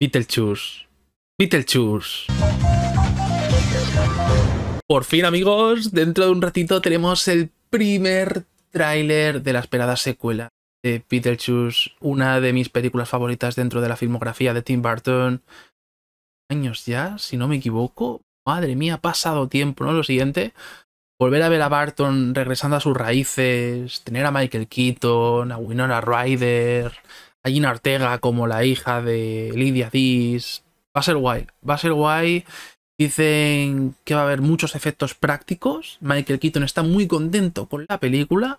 Beetlejuice. Beetlejuice. Por fin, amigos, dentro de un ratito tenemos el primer tráiler de la esperada secuela de Beetlejuice, una de mis películas favoritas dentro de la filmografía de Tim Burton. Años ya, si no me equivoco. Madre mía, ha pasado tiempo, ¿no? Lo siguiente. Volver a ver a Burton regresando a sus raíces, tener a Michael Keaton, a Winona Ryder, a Gina Ortega como la hija de Lidia Dis. Va a ser guay, va a ser guay. Dicen que va a haber muchos efectos prácticos. Michael Keaton está muy contento con la película.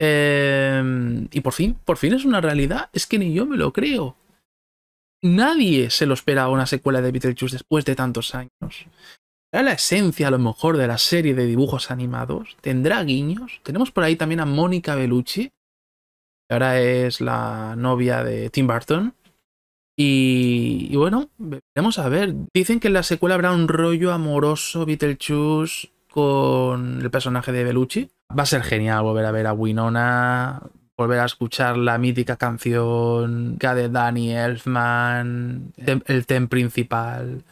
Em, y por fin, por fin es una realidad. Es que ni yo me lo creo. Nadie se lo esperaba una secuela de Beetlejuice después de tantos años. Era la esencia, a lo mejor, de la serie de dibujos animados. Tendrá guiños. Tenemos por ahí también a Mónica Bellucci, ahora es la novia de Tim Burton. Y, bueno, vamos a ver. Dicen que en la secuela habrá un rollo amoroso Beetlejuice con el personaje de Belucci. Va a ser genial volver a ver a Winona, volver a escuchar la mítica canción de Danny Elfman, el tema principal.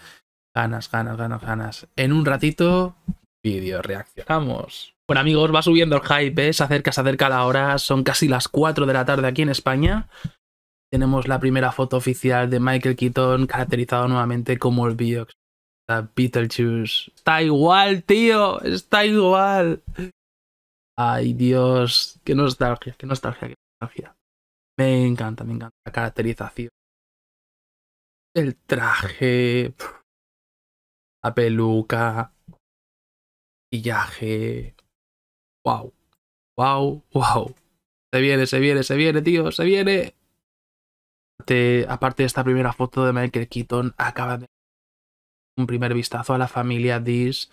Ganas, ganas, ganas, ganas. En un ratito, vídeo reaccionamos. Bueno amigos, va subiendo el hype, ¿eh? se acerca, se acerca la hora, son casi las 4 de la tarde aquí en España. Tenemos la primera foto oficial de Michael Keaton caracterizado nuevamente como el Biox. La Beetlejuice. Está igual, tío, está igual. Ay Dios, qué nostalgia, qué nostalgia, qué nostalgia. Me encanta, me encanta la caracterización. El traje, la peluca, el Wow. Wow, wow. Se viene, se viene, se viene, tío, se viene. Aparte, de esta primera foto de Michael Keaton, acaba de un primer vistazo a la familia Dis.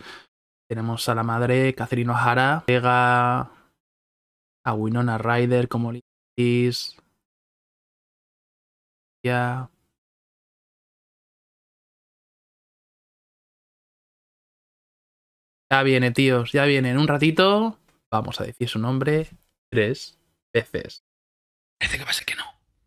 Tenemos a la madre, Catherine O'Hara, Vega. a Winona Ryder como Liz. Ya. Ya viene, tíos, ya viene. En un ratito Vamos a decir su nombre tres veces. Parece que va a ser que no.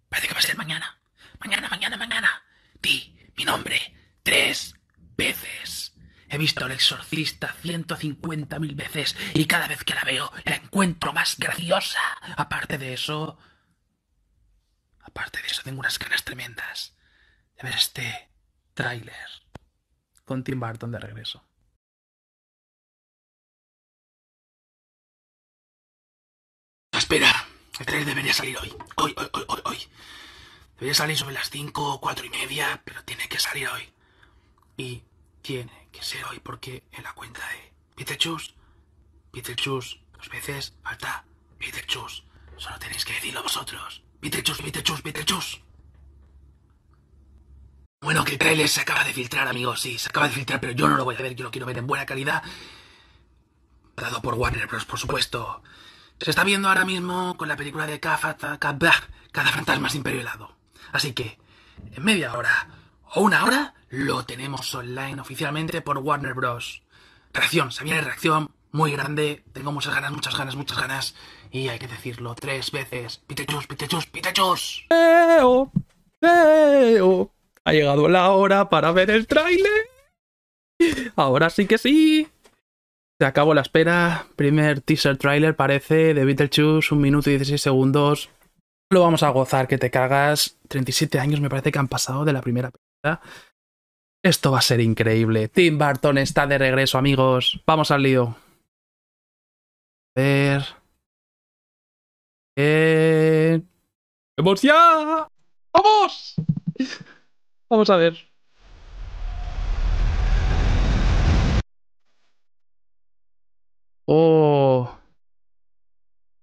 Parece que va a ser mañana. Mañana, mañana, mañana. Di mi nombre tres veces. He visto al exorcista 150.000 veces y cada vez que la veo la encuentro más graciosa. Aparte de eso... Aparte de eso, tengo unas ganas tremendas de ver este tráiler con Tim Burton de regreso. espera. El trailer debería salir hoy. Hoy, hoy, hoy, Debería salir sobre las 5, cuatro y media, pero tiene que salir hoy. Y tiene que ser hoy porque en la cuenta de Peter Chus, Peter Chus, dos veces, falta Peter Solo tenéis que decirlo vosotros. Peter Chus, Peter Bueno, que el trailer se acaba de filtrar, amigos. Sí, se acaba de filtrar, pero yo no lo voy a ver. Yo lo quiero ver en buena calidad. Dado por Warner Bros., por supuesto. Se está viendo ahora mismo con la película de Cada Fantasma es Imperio Helado. Así que, en media hora o una hora, lo tenemos online oficialmente por Warner Bros. Reacción, se viene reacción muy grande. Tengo muchas ganas, muchas ganas, muchas ganas. Y hay que decirlo tres veces. Pitechos, pitechos, pitechos. Leo, Ha llegado la hora para ver el tráiler. Ahora sí que sí. Se acabó la espera. Primer teaser trailer parece de Beetlejuice, un minuto y 16 segundos. Lo vamos a gozar, que te cagas. 37 años me parece que han pasado de la primera película. Esto va a ser increíble. Tim Burton está de regreso, amigos. Vamos al lío. A ver. Eh... ya! ¡Vamos! Vamos a ver. Oh.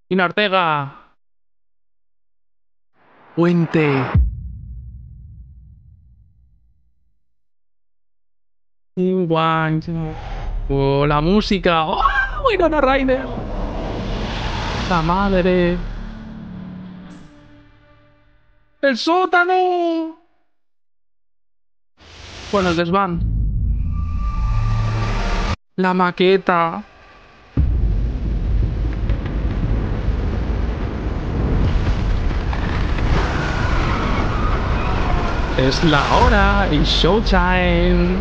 y Ortega. Puente. Oh, la música. ¡Oh! Winona La madre. ¡El sótano! Bueno, el desván. La maqueta. Es la hora, y showtime.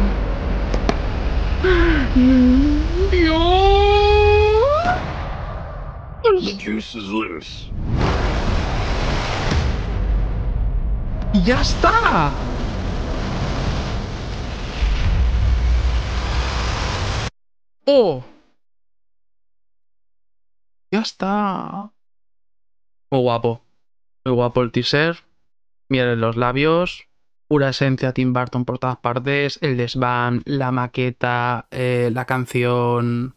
Ya está. Oh. Ya está. Muy guapo. Muy guapo el teaser. Miren los labios pura esencia Tim Burton por todas partes, el desván, la maqueta, eh, la canción,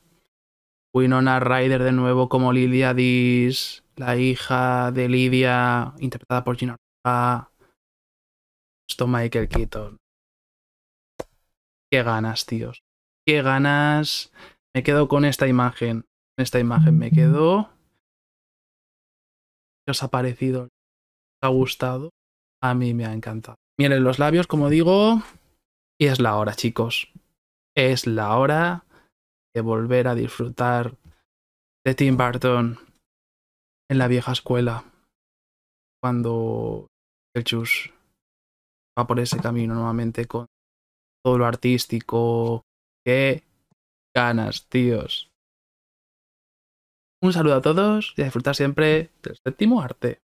Winona Ryder de nuevo como Lidia Dis, la hija de Lidia, interpretada por Gina Ortega, esto Michael Keaton. Qué ganas, tíos. Qué ganas. Me quedo con esta imagen. Esta imagen me quedo. ¿Qué os ha parecido? ¿Os ha gustado? A mí me ha encantado. Miren los labios, como digo. Y es la hora, chicos. Es la hora de volver a disfrutar de Tim Burton en la vieja escuela. Cuando el Chus va por ese camino nuevamente con todo lo artístico. Qué ganas, tíos. Un saludo a todos y a disfrutar siempre del séptimo arte.